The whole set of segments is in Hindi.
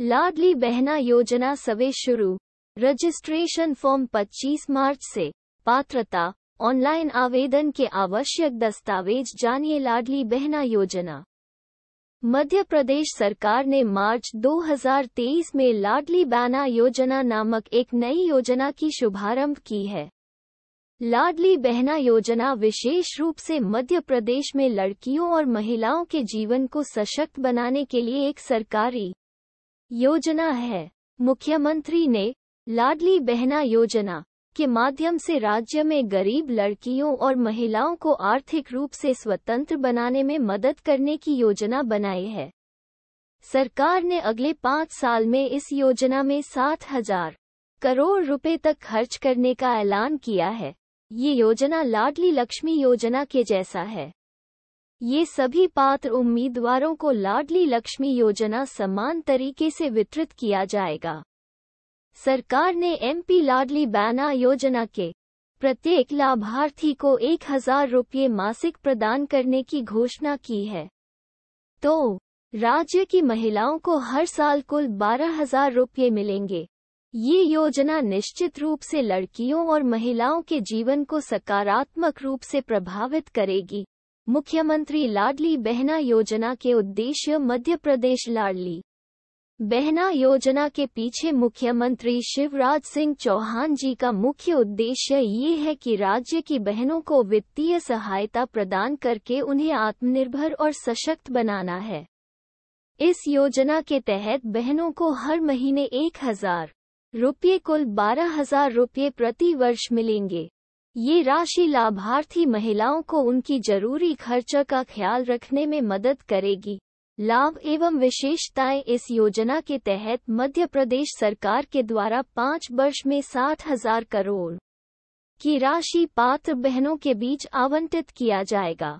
लाडली बहना योजना सवे शुरू रजिस्ट्रेशन फॉर्म 25 मार्च से पात्रता ऑनलाइन आवेदन के आवश्यक दस्तावेज जानिए लाडली बहना योजना मध्य प्रदेश सरकार ने मार्च 2023 में लाडली बहना योजना नामक एक नई योजना की शुभारंभ की है लाडली बहना योजना विशेष रूप से मध्य प्रदेश में लड़कियों और महिलाओं के जीवन को सशक्त बनाने के लिए एक सरकारी योजना है मुख्यमंत्री ने लाडली बहना योजना के माध्यम से राज्य में गरीब लड़कियों और महिलाओं को आर्थिक रूप से स्वतंत्र बनाने में मदद करने की योजना बनाई है सरकार ने अगले पाँच साल में इस योजना में सात हजार करोड़ रुपए तक खर्च करने का ऐलान किया है ये योजना लाडली लक्ष्मी योजना के जैसा है ये सभी पात्र उम्मीदवारों को लाडली लक्ष्मी योजना समान तरीके से वितरित किया जाएगा सरकार ने एमपी लाडली बैना योजना के प्रत्येक लाभार्थी को एक हजार रुपये मासिक प्रदान करने की घोषणा की है तो राज्य की महिलाओं को हर साल कुल बारह हजार रुपये मिलेंगे ये योजना निश्चित रूप से लड़कियों और महिलाओं के जीवन को सकारात्मक रूप से प्रभावित करेगी मुख्यमंत्री लाडली बहना योजना के उद्देश्य मध्य प्रदेश लाडली बहना योजना के पीछे मुख्यमंत्री शिवराज सिंह चौहान जी का मुख्य उद्देश्य ये है कि राज्य की बहनों को वित्तीय सहायता प्रदान करके उन्हें आत्मनिर्भर और सशक्त बनाना है इस योजना के तहत बहनों को हर महीने एक हजार रुपये कुल बारह हजार रुपये प्रति वर्ष मिलेंगे ये राशि लाभार्थी महिलाओं को उनकी जरूरी खर्च का ख्याल रखने में मदद करेगी लाभ एवं विशेषताएं इस योजना के तहत मध्य प्रदेश सरकार के द्वारा पाँच वर्ष में साठ हजार करोड़ की राशि पात्र बहनों के बीच आवंटित किया जाएगा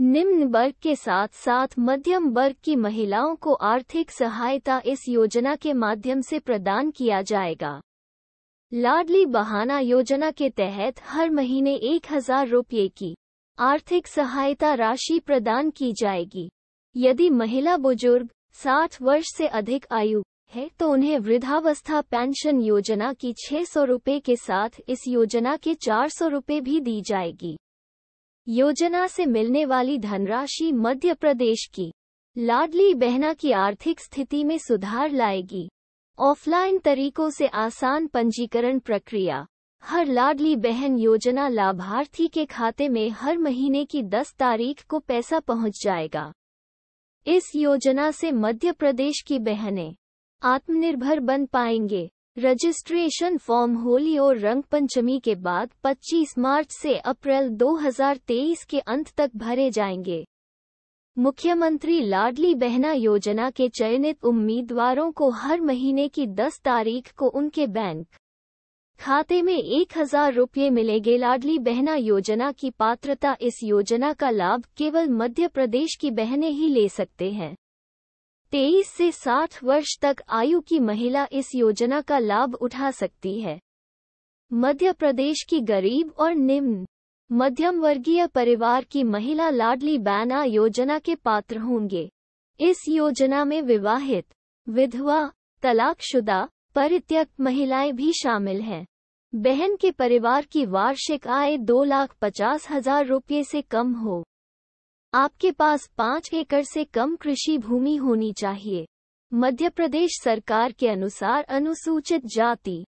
निम्न वर्ग के साथ साथ मध्यम वर्ग की महिलाओं को आर्थिक सहायता इस योजना के माध्यम से प्रदान किया जाएगा लाडली बहाना योजना के तहत हर महीने एक हजार रुपये की आर्थिक सहायता राशि प्रदान की जाएगी यदि महिला बुजुर्ग साठ वर्ष से अधिक आयु है तो उन्हें वृद्धावस्था पेंशन योजना की छह सौ रूपये के साथ इस योजना के चार सौ रूपये भी दी जाएगी योजना से मिलने वाली धनराशि मध्य प्रदेश की लाडली बहना की आर्थिक स्थिति में सुधार लाएगी ऑफलाइन तरीकों से आसान पंजीकरण प्रक्रिया हर लाडली बहन योजना लाभार्थी के खाते में हर महीने की 10 तारीख को पैसा पहुंच जाएगा इस योजना से मध्य प्रदेश की बहनें आत्मनिर्भर बन पाएंगे रजिस्ट्रेशन फॉर्म होली और रंग पंचमी के बाद 25 मार्च से अप्रैल 2023 के अंत तक भरे जाएंगे मुख्यमंत्री लाडली बहना योजना के चयनित उम्मीदवारों को हर महीने की 10 तारीख को उनके बैंक खाते में एक हजार रुपये मिलेंगे लाडली बहना योजना की पात्रता इस योजना का लाभ केवल मध्य प्रदेश की बहनें ही ले सकते हैं तेईस से साठ वर्ष तक आयु की महिला इस योजना का लाभ उठा सकती है मध्य प्रदेश की गरीब और निम्न मध्यम वर्गीय परिवार की महिला लाडली बैना योजना के पात्र होंगे इस योजना में विवाहित विधवा तलाकशुदा परित्यक्त महिलाएं भी शामिल हैं बहन के परिवार की वार्षिक आय दो लाख पचास हजार रुपये से कम हो आपके पास पाँच एकड़ से कम कृषि भूमि होनी चाहिए मध्य प्रदेश सरकार के अनुसार अनुसूचित जाति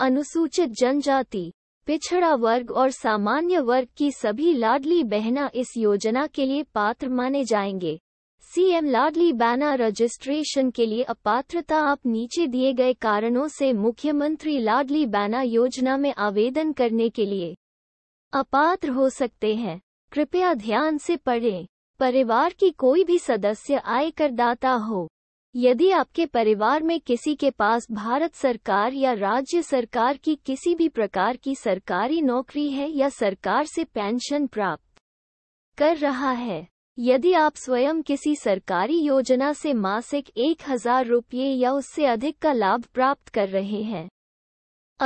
अनुसूचित जनजाति पिछड़ा वर्ग और सामान्य वर्ग की सभी लाडली बहना इस योजना के लिए पात्र माने जाएंगे सीएम लाडली बैना रजिस्ट्रेशन के लिए अपात्रता आप नीचे दिए गए कारणों से मुख्यमंत्री लाडली बैना योजना में आवेदन करने के लिए अपात्र हो सकते हैं कृपया ध्यान से पढ़ें परिवार की कोई भी सदस्य आयकरदाता हो यदि आपके परिवार में किसी के पास भारत सरकार या राज्य सरकार की किसी भी प्रकार की सरकारी नौकरी है या सरकार से पेंशन प्राप्त कर रहा है यदि आप स्वयं किसी सरकारी योजना से मासिक एक हजार रुपये या उससे अधिक का लाभ प्राप्त कर रहे हैं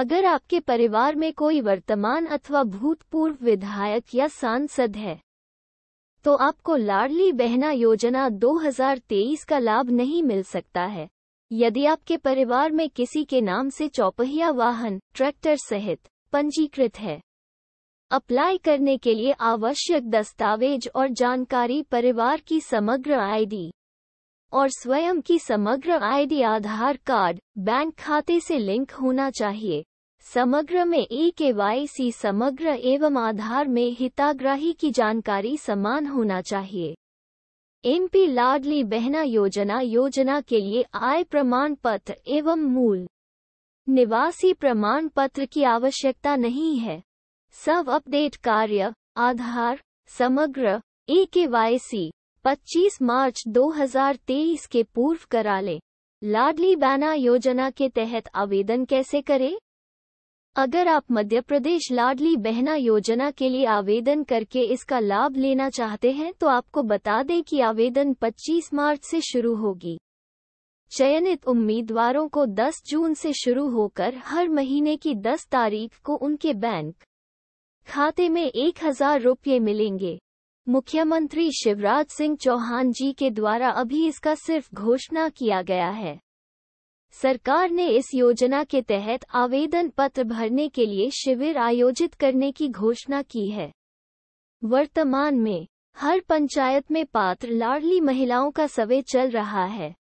अगर आपके परिवार में कोई वर्तमान अथवा भूतपूर्व विधायक या सांसद है तो आपको लाडली बहना योजना 2023 का लाभ नहीं मिल सकता है यदि आपके परिवार में किसी के नाम से चौपहिया वाहन ट्रैक्टर सहित पंजीकृत है अप्लाई करने के लिए आवश्यक दस्तावेज और जानकारी परिवार की समग्र आईडी और स्वयं की समग्र आईडी आधार कार्ड बैंक खाते से लिंक होना चाहिए समग्र में ए के वाई सी समग्र एवं आधार में हिताग्राही की जानकारी समान होना चाहिए एमपी लाडली बहना योजना योजना के लिए आय प्रमाण पत्र एवं मूल निवासी प्रमाण पत्र की आवश्यकता नहीं है सब अपडेट कार्य आधार समग्र ए के वाई सी पच्चीस मार्च 2023 के पूर्व करा लें लाडली बैना योजना के तहत आवेदन कैसे करें अगर आप मध्य प्रदेश लाडली बहना योजना के लिए आवेदन करके इसका लाभ लेना चाहते हैं तो आपको बता दें कि आवेदन 25 मार्च से शुरू होगी चयनित उम्मीदवारों को 10 जून से शुरू होकर हर महीने की 10 तारीख को उनके बैंक खाते में एक हजार रुपये मिलेंगे मुख्यमंत्री शिवराज सिंह चौहान जी के द्वारा अभी इसका सिर्फ घोषणा किया गया है सरकार ने इस योजना के तहत आवेदन पत्र भरने के लिए शिविर आयोजित करने की घोषणा की है वर्तमान में हर पंचायत में पात्र लाडली महिलाओं का सवे चल रहा है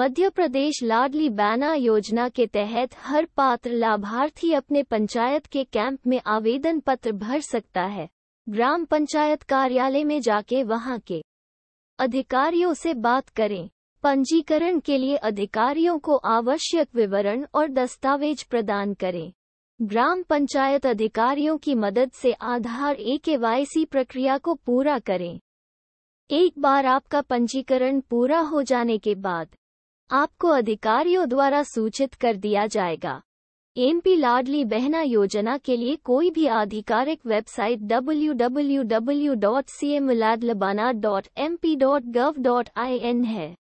मध्य प्रदेश लाडली बैना योजना के तहत हर पात्र लाभार्थी अपने पंचायत के कैंप में आवेदन पत्र भर सकता है ग्राम पंचायत कार्यालय में जाके वहां के अधिकारियों से बात करें पंजीकरण के लिए अधिकारियों को आवश्यक विवरण और दस्तावेज प्रदान करें ग्राम पंचायत अधिकारियों की मदद से आधार ए के प्रक्रिया को पूरा करें एक बार आपका पंजीकरण पूरा हो जाने के बाद आपको अधिकारियों द्वारा सूचित कर दिया जाएगा एमपी लाडली बहना योजना के लिए कोई भी आधिकारिक वेबसाइट www.cmladlabana.mp.gov.in है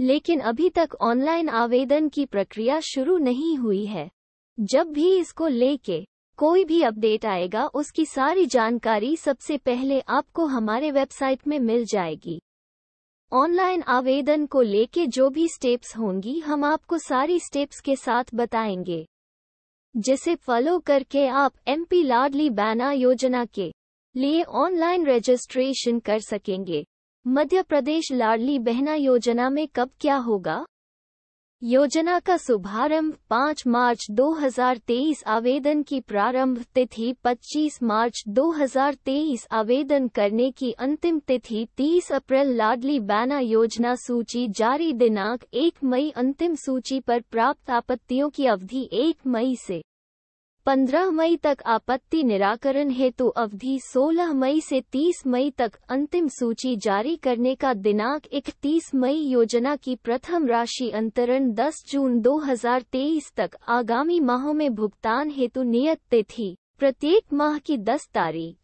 लेकिन अभी तक ऑनलाइन आवेदन की प्रक्रिया शुरू नहीं हुई है जब भी इसको लेके कोई भी अपडेट आएगा उसकी सारी जानकारी सबसे पहले आपको हमारे वेबसाइट में मिल जाएगी ऑनलाइन आवेदन को लेके जो भी स्टेप्स होंगी हम आपको सारी स्टेप्स के साथ बताएंगे जिसे फॉलो करके आप एमपी लाडली बैना योजना के लिए ऑनलाइन रजिस्ट्रेशन कर सकेंगे मध्य प्रदेश लाडली बहना योजना में कब क्या होगा योजना का शुभारंभ 5 मार्च 2023 आवेदन की प्रारंभ तिथि 25 मार्च 2023 आवेदन करने की अंतिम तिथि 30 अप्रैल लाडली बैना योजना सूची जारी दिनांक 1 मई अंतिम सूची पर प्राप्त आपत्तियों की अवधि 1 मई से 15 मई तक आपत्ति निराकरण हेतु अवधि 16 मई से 30 मई तक अंतिम सूची जारी करने का दिनांक 31 मई योजना की प्रथम राशि अंतरण 10 जून 2023 तक आगामी माहों में भुगतान हेतु नियत तिथि प्रत्येक माह की 10 तारीख